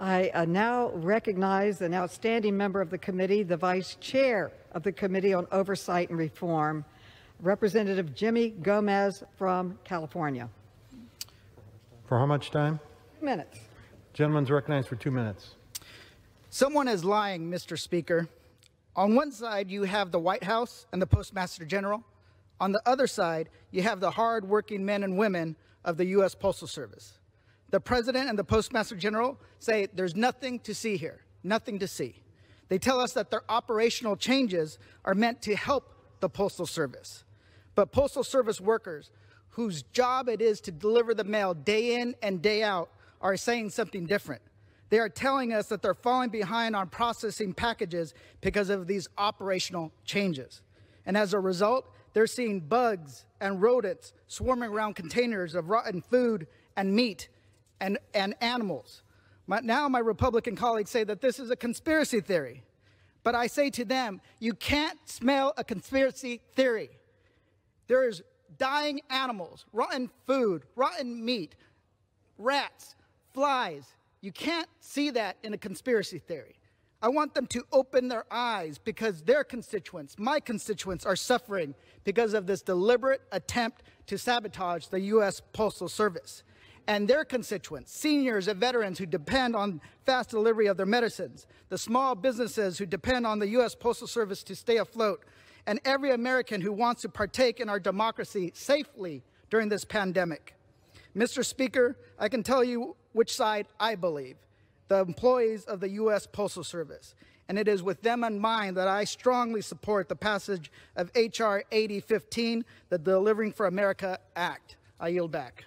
I uh, now recognize an outstanding member of the committee, the Vice Chair of the Committee on Oversight and Reform, Representative Jimmy Gomez from California. For how much time? Two minutes. Gentleman's recognized for two minutes. Someone is lying, Mr. Speaker. On one side, you have the White House and the Postmaster General. On the other side, you have the hard-working men and women of the U.S. Postal Service the president and the postmaster general say there's nothing to see here, nothing to see. They tell us that their operational changes are meant to help the Postal Service. But Postal Service workers whose job it is to deliver the mail day in and day out are saying something different. They are telling us that they're falling behind on processing packages because of these operational changes. And as a result, they're seeing bugs and rodents swarming around containers of rotten food and meat and, and animals. My, now my Republican colleagues say that this is a conspiracy theory. But I say to them, you can't smell a conspiracy theory. There is dying animals, rotten food, rotten meat, rats, flies. You can't see that in a conspiracy theory. I want them to open their eyes because their constituents, my constituents, are suffering because of this deliberate attempt to sabotage the U.S. Postal Service and their constituents, seniors and veterans who depend on fast delivery of their medicines, the small businesses who depend on the U.S. Postal Service to stay afloat, and every American who wants to partake in our democracy safely during this pandemic. Mr. Speaker, I can tell you which side I believe, the employees of the U.S. Postal Service. And it is with them in mind that I strongly support the passage of H.R. 8015, the Delivering for America Act. I yield back.